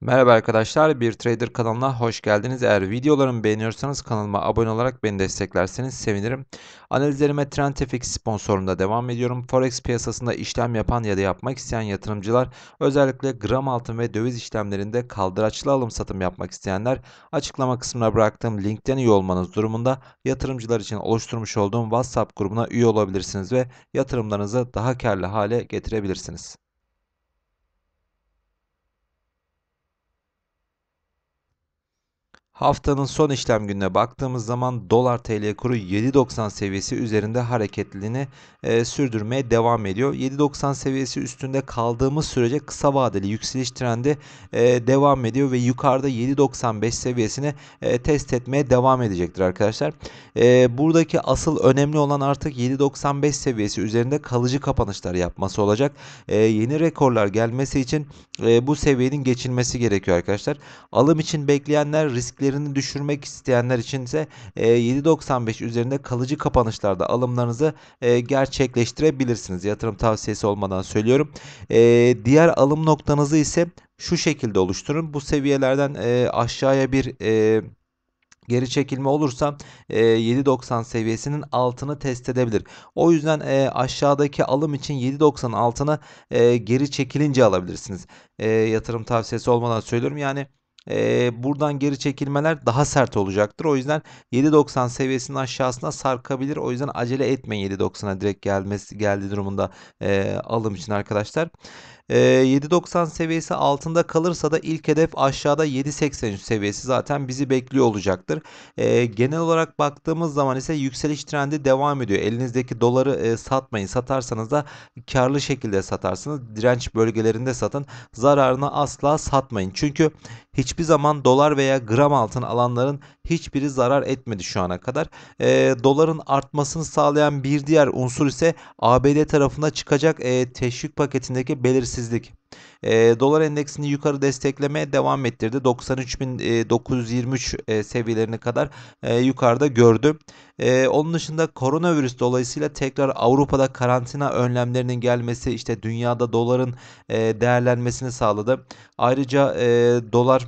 Merhaba arkadaşlar, Bir Trader kanalına hoş geldiniz. Eğer videolarımı beğeniyorsanız kanalıma abone olarak beni desteklerseniz sevinirim. Analizlerime TrendFX sponsorunda devam ediyorum. Forex piyasasında işlem yapan ya da yapmak isteyen yatırımcılar, özellikle gram altın ve döviz işlemlerinde kaldıraçlı alım satım yapmak isteyenler, açıklama kısmına bıraktığım linkten üye olmanız durumunda yatırımcılar için oluşturmuş olduğum WhatsApp grubuna üye olabilirsiniz ve yatırımlarınızı daha karlı hale getirebilirsiniz. Haftanın son işlem gününe baktığımız zaman dolar TL kuru 7.90 seviyesi üzerinde hareketliliğini e, sürdürmeye devam ediyor. 7.90 seviyesi üstünde kaldığımız sürece kısa vadeli yükseliş trendi e, devam ediyor ve yukarıda 7.95 seviyesini e, test etmeye devam edecektir arkadaşlar. E, buradaki asıl önemli olan artık 7.95 seviyesi üzerinde kalıcı kapanışlar yapması olacak. E, yeni rekorlar gelmesi için e, bu seviyenin geçilmesi gerekiyor arkadaşlar. Alım için bekleyenler riskli maliyetlerini düşürmek isteyenler için ise 7.95 üzerinde kalıcı kapanışlarda alımlarınızı e, gerçekleştirebilirsiniz. Yatırım tavsiyesi olmadan söylüyorum. E, diğer alım noktanızı ise şu şekilde oluşturun. Bu seviyelerden e, aşağıya bir geri çekilme olursa 7.90 seviyesinin altını test edebilir. O yüzden aşağıdaki alım için 7.90 altına geri çekilince alabilirsiniz. Yatırım tavsiyesi olmadan söylüyorum. Yani e, buradan geri çekilmeler daha sert olacaktır. O yüzden 7.90 seviyesinin aşağısına sarkabilir. O yüzden acele etmeyin 7.90'a direkt gelmesi geldiği durumunda e, alım için arkadaşlar. E, 7.90 seviyesi altında kalırsa da ilk hedef aşağıda 7.83 seviyesi zaten bizi bekliyor olacaktır. E, genel olarak baktığımız zaman ise yükseliş trendi devam ediyor. Elinizdeki doları e, satmayın. Satarsanız da karlı şekilde satarsınız. Direnç bölgelerinde satın. Zararına asla satmayın. Çünkü hiçbir zaman dolar veya gram altın alanların hiçbiri zarar etmedi şu ana kadar. E, doların artmasını sağlayan bir diğer unsur ise ABD tarafına çıkacak e, teşvik paketindeki belirsizlik. E, dolar endeksini yukarı desteklemeye devam ettirdi. 93.923 e, e, seviyelerine kadar e, yukarıda gördü. E, onun dışında koronavirüs dolayısıyla tekrar Avrupa'da karantina önlemlerinin gelmesi işte dünyada doların e, değerlenmesini sağladı. Ayrıca e, dolar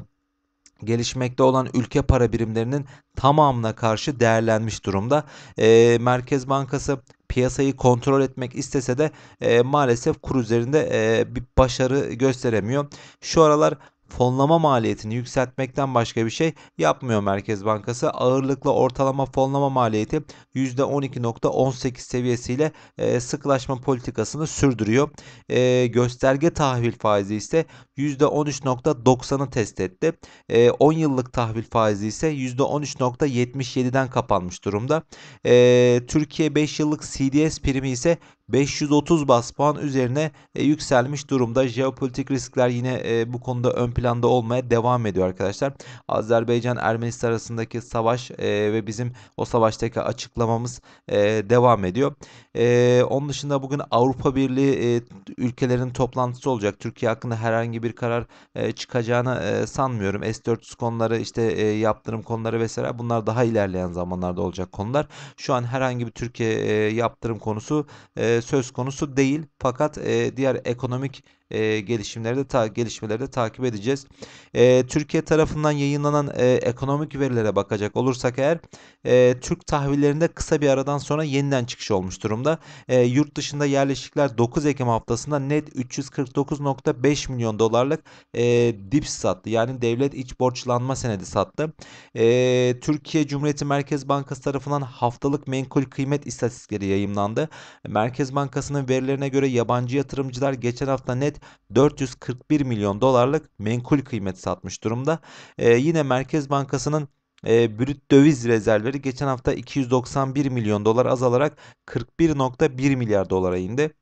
gelişmekte olan ülke para birimlerinin tamamına karşı değerlenmiş durumda. E, Merkez Bankası piyasayı kontrol etmek istese de e, maalesef kur üzerinde e, bir başarı gösteremiyor. Şu aralar fonlama maliyetini yükseltmekten başka bir şey yapmıyor Merkez Bankası. Ağırlıklı ortalama fonlama maliyeti %12.18 seviyesiyle e, sıklaşma politikasını sürdürüyor. E, gösterge tahvil faizi ise %13.90'ı test etti. E, 10 yıllık tahvil faizi ise %13.77'den kapanmış durumda. E, Türkiye 5 yıllık CDS primi ise 530 bas puan üzerine e, yükselmiş durumda. Jeopolitik riskler yine e, bu konuda ön planda olmaya devam ediyor arkadaşlar. Azerbaycan Ermenistan arasındaki savaş e, ve bizim o savaştaki açıklamamız e, devam ediyor. E, onun dışında bugün Avrupa Birliği e, ülkelerin toplantısı olacak. Türkiye hakkında herhangi bir karar e, çıkacağını e, sanmıyorum. S-400 konuları işte e, yaptırım konuları vesaire bunlar daha ilerleyen zamanlarda olacak konular. Şu an herhangi bir Türkiye e, yaptırım konusu e, e, söz konusu değil. Fakat e, diğer ekonomik e, gelişimleri de ta, gelişmeleri de takip edeceğiz. E, Türkiye tarafından yayınlanan e, ekonomik verilere bakacak olursak eğer e, Türk tahvillerinde kısa bir aradan sonra yeniden çıkış olmuş durumda. E, yurt dışında yerleşikler 9 Ekim haftasında net 349.5 milyon dolarlık e, dips sattı. Yani devlet iç borçlanma senedi sattı. E, Türkiye Cumhuriyeti Merkez Bankası tarafından haftalık menkul kıymet istatistikleri yayımlandı. Merkez Bankası'nın verilerine göre yabancı yatırımcılar geçen hafta net 441 milyon dolarlık menkul kıymet satmış durumda. E, yine Merkez Bankası'nın e, brüt döviz rezervleri geçen hafta 291 milyon dolar azalarak 41.1 milyar dolara indi.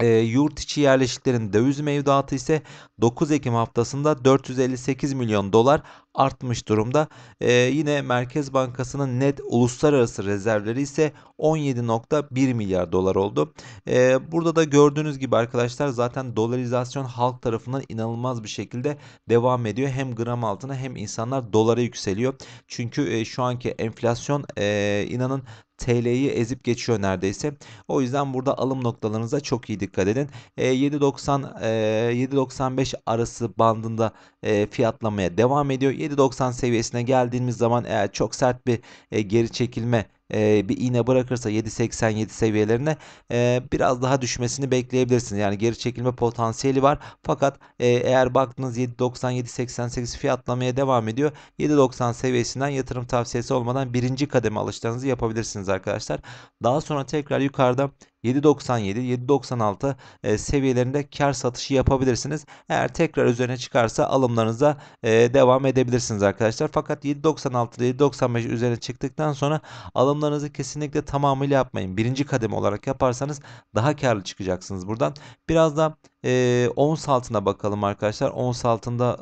E, yurt içi yerleşiklerin döviz mevduatı ise 9 Ekim haftasında 458 milyon dolar artmış durumda. Ee, yine Merkez Bankası'nın net uluslararası rezervleri ise 17.1 milyar dolar oldu. Ee, burada da gördüğünüz gibi arkadaşlar zaten dolarizasyon halk tarafından inanılmaz bir şekilde devam ediyor. Hem gram altına hem insanlar dolara yükseliyor. Çünkü e, şu anki enflasyon e, inanın TL'yi ezip geçiyor neredeyse. O yüzden burada alım noktalarınıza çok iyi dikkat edin. E, 7.90 e, 7.95 arası bandında e, fiyatlamaya devam ediyor. 7.90 seviyesine geldiğimiz zaman eğer çok sert bir e, geri çekilme e, bir iğne bırakırsa 7.87 seviyelerine e, biraz daha düşmesini bekleyebilirsiniz. Yani geri çekilme potansiyeli var. Fakat e, eğer baktınız 7.90 7.88 fiyatlamaya devam ediyor. 7.90 seviyesinden yatırım tavsiyesi olmadan birinci kademe alışlarınızı yapabilirsiniz arkadaşlar. Daha sonra tekrar yukarıda 7.97, 7.96 e, seviyelerinde kar satışı yapabilirsiniz. Eğer tekrar üzerine çıkarsa alımlarınıza e, devam edebilirsiniz arkadaşlar. Fakat 7.96 7.95 üzerine çıktıktan sonra alımlarınızı kesinlikle tamamıyla yapmayın. Birinci kademe olarak yaparsanız daha karlı çıkacaksınız buradan. Biraz da e, ons altına bakalım arkadaşlar. Ons altında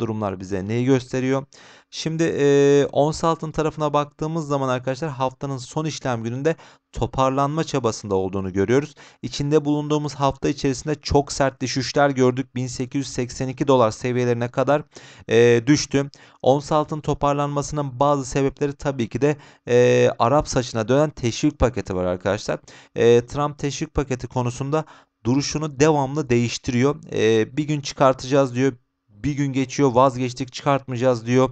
durumlar bize neyi gösteriyor? Şimdi e, ons altın tarafına baktığımız zaman arkadaşlar haftanın son işlem gününde toparlanma çabasında olduğunu görüyoruz. İçinde bulunduğumuz hafta içerisinde çok sert düşüşler gördük. 1882 dolar seviyelerine kadar e, düştü. Ons altın toparlanmasının bazı sebepleri tabii ki de e, Arap saçına dönen teşvik paketi var arkadaşlar. E, Trump teşvik paketi konusunda duruşunu devamlı değiştiriyor. Ee, bir gün çıkartacağız diyor, bir gün geçiyor vazgeçtik çıkartmayacağız diyor.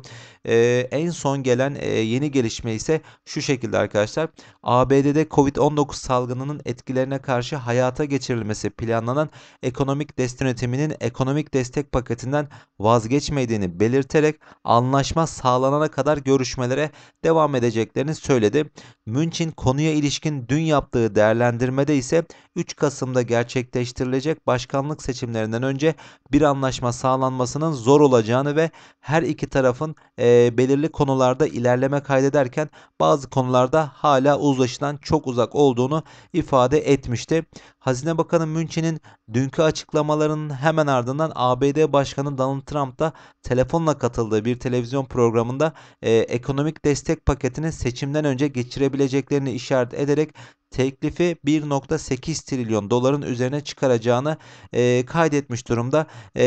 E, en son gelen e, yeni gelişme ise şu şekilde arkadaşlar. ABD'de Covid-19 salgınının etkilerine karşı hayata geçirilmesi planlanan ekonomik destek yönetiminin ekonomik destek paketinden vazgeçmediğini belirterek anlaşma sağlanana kadar görüşmelere devam edeceklerini söyledi. Münç'in konuya ilişkin dün yaptığı değerlendirmede ise 3 Kasım'da gerçekleştirilecek başkanlık seçimlerinden önce bir anlaşma sağlanmasını yapmasının zor olacağını ve her iki tarafın e, belirli konularda ilerleme kaydederken bazı konularda hala uzlaşılan çok uzak olduğunu ifade etmişti. Hazine Bakanı München'in dünkü açıklamalarının hemen ardından ABD Başkanı Donald Trump da telefonla katıldığı bir televizyon programında e, ekonomik destek paketini seçimden önce geçirebileceklerini işaret ederek teklifi 1.8 trilyon doların üzerine çıkaracağını e, kaydetmiş durumda. E,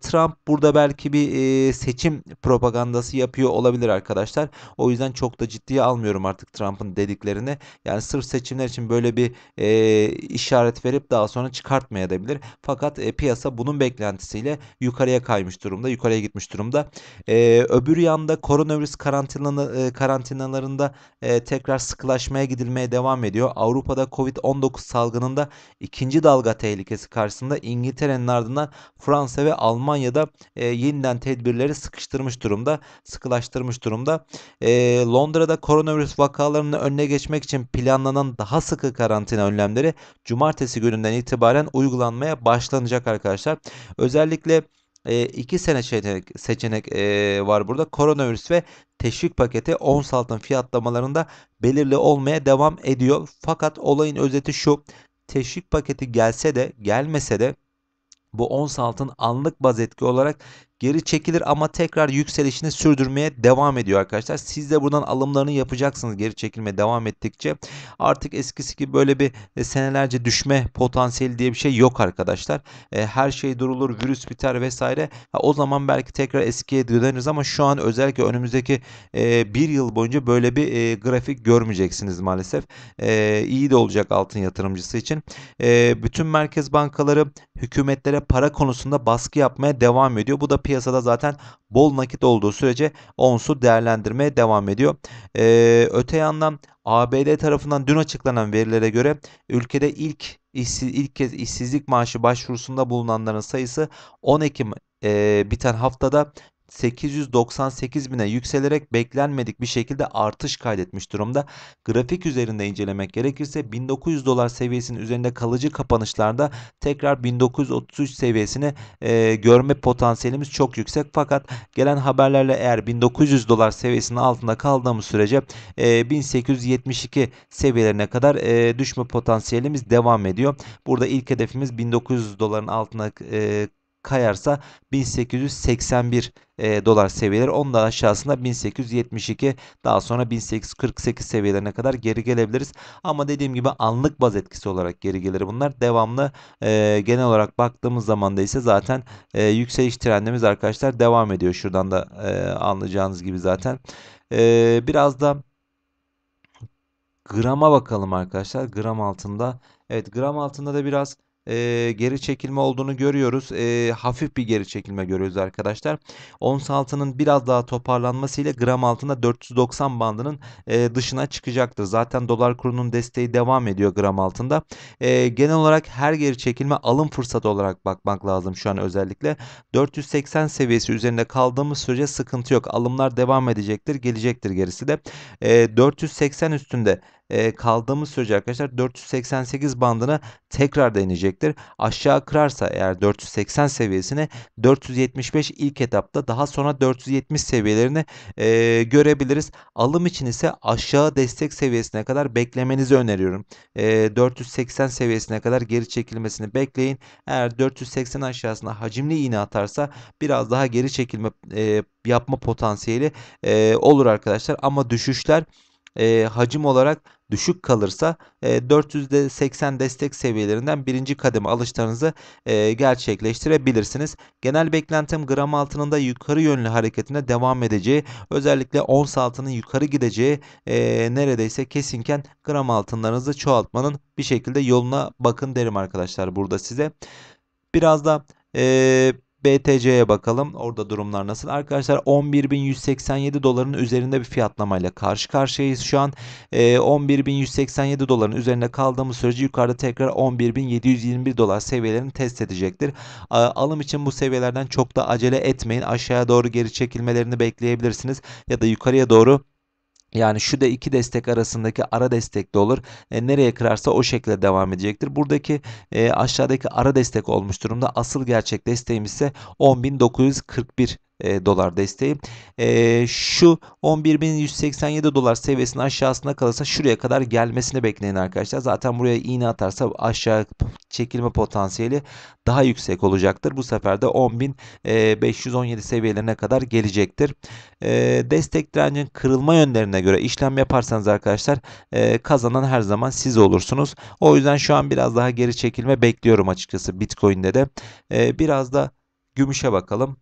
Trump burada belki bir e, seçim propagandası yapıyor olabilir arkadaşlar. O yüzden çok da ciddiye almıyorum artık Trump'ın dediklerini. Yani sırf seçimler için böyle bir e, işaret verip daha sonra çıkartmayabilir. Fakat e, piyasa bunun beklentisiyle yukarıya kaymış durumda. Yukarıya gitmiş durumda. E, öbür yanda koronavirüs e, karantinalarında e, tekrar sıkılaşmaya gidilmeye devam ediyor. Avrupa'da Covid-19 salgınında ikinci dalga tehlikesi karşısında İngiltere'nin ardından Fransa ve Almanya'da e, yeniden tedbirleri sıkıştırmış durumda, sıkılaştırmış durumda. E, Londra'da koronavirüs vakalarını önüne geçmek için planlanan daha sıkı karantina önlemleri cumartesi gününden itibaren uygulanmaya başlanacak arkadaşlar. Özellikle e, iki sene seçenek, seçenek e, var burada. Koronavirüs ve teşvik paketi ons altın fiyatlamalarında belirli olmaya devam ediyor. Fakat olayın özeti şu. Teşvik paketi gelse de gelmese de bu ons altın anlık baz etki olarak geri çekilir ama tekrar yükselişini sürdürmeye devam ediyor arkadaşlar. Siz de buradan alımlarını yapacaksınız geri çekilme devam ettikçe. Artık eskisi gibi böyle bir e, senelerce düşme potansiyeli diye bir şey yok arkadaşlar. E, her şey durulur, virüs biter vesaire. O zaman belki tekrar eskiye döneriz ama şu an özellikle önümüzdeki e, bir yıl boyunca böyle bir grafik görmeyeceksiniz maalesef. İyi de olacak altın yatırımcısı için. Bütün merkez bankaları hükümetlere para konusunda baskı yapmaya devam ediyor. Bu da piyasada zaten bol nakit olduğu sürece onsu değerlendirmeye devam ediyor. Ee, öte yandan ABD tarafından dün açıklanan verilere göre ülkede ilk işsiz, ilk kez işsizlik maaşı başvurusunda bulunanların sayısı 10 Ekim e, biten haftada 898 bine yükselerek beklenmedik bir şekilde artış kaydetmiş durumda. Grafik üzerinde incelemek gerekirse 1900 dolar seviyesinin üzerinde kalıcı kapanışlarda tekrar 1933 seviyesini e, görme potansiyelimiz çok yüksek. Fakat gelen haberlerle eğer 1900 dolar seviyesinin altında kaldığımız sürece e, 1872 seviyelerine kadar e, düşme potansiyelimiz devam ediyor. Burada ilk hedefimiz 1900 doların altına e, kayarsa 1881 e, dolar seviyeleri. Onun da aşağısında 1872 daha sonra 1848 seviyelerine kadar geri gelebiliriz. Ama dediğim gibi anlık baz etkisi olarak geri gelir bunlar. Devamlı e, genel olarak baktığımız zaman da ise zaten e, yükseliş trendimiz arkadaşlar devam ediyor. Şuradan da e, anlayacağınız gibi zaten. E, biraz da grama bakalım arkadaşlar. Gram altında. Evet gram altında da biraz e, geri çekilme olduğunu görüyoruz. E, hafif bir geri çekilme görüyoruz arkadaşlar. Ons altının biraz daha toparlanmasıyla gram altında 490 bandının e, dışına çıkacaktır. Zaten dolar kurunun desteği devam ediyor gram altında. E, genel olarak her geri çekilme alım fırsatı olarak bakmak lazım şu an özellikle. 480 seviyesi üzerinde kaldığımız sürece sıkıntı yok. Alımlar devam edecektir, gelecektir gerisi de. E, 480 üstünde kaldığımız sürece arkadaşlar 488 bandına tekrar da inecektir. Aşağı kırarsa eğer 480 seviyesine 475 ilk etapta daha sonra 470 seviyelerini e, görebiliriz. Alım için ise aşağı destek seviyesine kadar beklemenizi öneriyorum. E, 480 seviyesine kadar geri çekilmesini bekleyin. Eğer 480 aşağısına hacimli iğne atarsa biraz daha geri çekilme e, yapma potansiyeli e, olur arkadaşlar. Ama düşüşler e, hacim olarak düşük kalırsa 480 e, destek seviyelerinden birinci kademe alışlarınızı e, gerçekleştirebilirsiniz. Genel beklentim gram altının da yukarı yönlü hareketine devam edeceği özellikle ons altının yukarı gideceği e, neredeyse kesinken gram altınlarınızı çoğaltmanın bir şekilde yoluna bakın derim arkadaşlar burada size. Biraz da eee BTC'ye bakalım. Orada durumlar nasıl? Arkadaşlar 11.187 doların üzerinde bir fiyatlamayla karşı karşıyayız şu an. E, ee, 11.187 doların üzerinde kaldığımız sürece yukarıda tekrar 11.721 dolar seviyelerini test edecektir. E, alım için bu seviyelerden çok da acele etmeyin. Aşağıya doğru geri çekilmelerini bekleyebilirsiniz ya da yukarıya doğru yani şu da iki destek arasındaki ara destek de olur. E, nereye kırarsa o şekilde devam edecektir. Buradaki e, aşağıdaki ara destek olmuş durumda. Asıl gerçek desteğimiz ise 10.941 e, dolar desteği. E, şu 11.187 dolar seviyesinin aşağısına kalırsa şuraya kadar gelmesini bekleyin arkadaşlar. Zaten buraya iğne atarsa aşağı çekilme potansiyeli daha yüksek olacaktır. Bu sefer de 10.517 e, seviyelerine kadar gelecektir. E, destek direncin kırılma yönlerine göre işlem yaparsanız arkadaşlar e, kazanan her zaman siz olursunuz. O yüzden şu an biraz daha geri çekilme bekliyorum açıkçası Bitcoin'de de. E, biraz da gümüşe bakalım.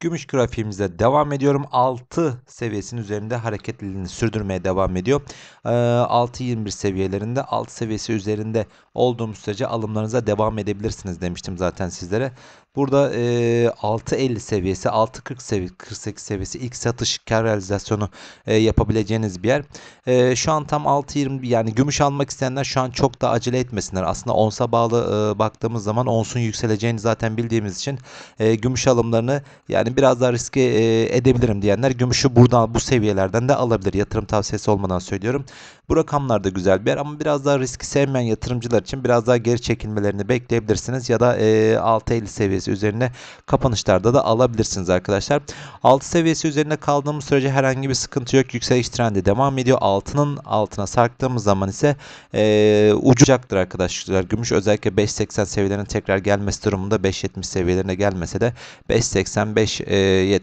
Gümüş grafiğimizde devam ediyorum. 6 seviyesinin üzerinde hareketliliğini sürdürmeye devam ediyor. 6.21 ee, seviyelerinde 6 seviyesi üzerinde olduğumuz sürece alımlarınıza devam edebilirsiniz demiştim zaten sizlere. Burada e, 6.50 seviyesi, 6.40 sevi 48 seviyesi ilk satış kar realizasyonu e, yapabileceğiniz bir yer. E, şu an tam 6.20 yani gümüş almak isteyenler şu an çok da acele etmesinler. Aslında onsa bağlı e, baktığımız zaman onsun yükseleceğini zaten bildiğimiz için e, gümüş alımlarını yani biraz daha riske e, edebilirim diyenler gümüşü buradan bu seviyelerden de alabilir. Yatırım tavsiyesi olmadan söylüyorum. Bu rakamlar da güzel bir yer ama biraz daha riski sevmeyen yatırımcılar için biraz daha geri çekilmelerini bekleyebilirsiniz. Ya da e, 6.50 seviyesi üzerine kapanışlarda da alabilirsiniz arkadaşlar. 6 seviyesi üzerine kaldığımız sürece herhangi bir sıkıntı yok. Yükseliş trendi devam ediyor. Altının altına sarktığımız zaman ise e, uçacaktır arkadaşlar. Gümüş özellikle 5.80 seviyelerine tekrar gelmesi durumunda 5.70 seviyelerine gelmese de 5.85-75 e,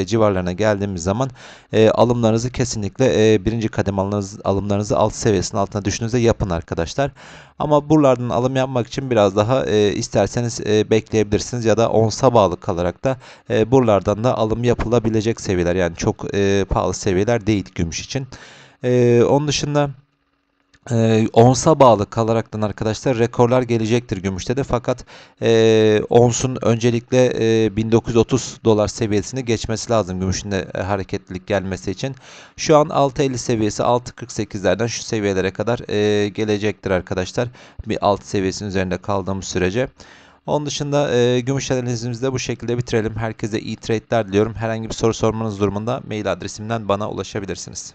e, civarlarına geldiğimiz zaman e, alımlarınızı kesinlikle e, birinci kademe alımlarınızı alımlarınızı alt seviyesinin altına düşünüze yapın arkadaşlar. Ama buralardan alım yapmak için biraz daha e, isterseniz e, bekleyebilirsiniz ya da onsa bağlı kalarak da e, buralardan da alım yapılabilecek seviyeler. Yani çok e, pahalı seviyeler değil gümüş için. E, onun dışında e, onsa bağlı kalaraktan arkadaşlar rekorlar gelecektir gümüşte de fakat e, onsun öncelikle e, 1930 dolar seviyesini geçmesi lazım gümüşün de e, hareketlilik gelmesi için. Şu an 6.50 seviyesi 6.48'lerden şu seviyelere kadar e, gelecektir arkadaşlar. Bir alt seviyesinin üzerinde kaldığımız sürece. Onun dışında e, gümüş analizimizi de bu şekilde bitirelim. Herkese iyi trade'ler diliyorum. Herhangi bir soru sormanız durumunda mail adresimden bana ulaşabilirsiniz.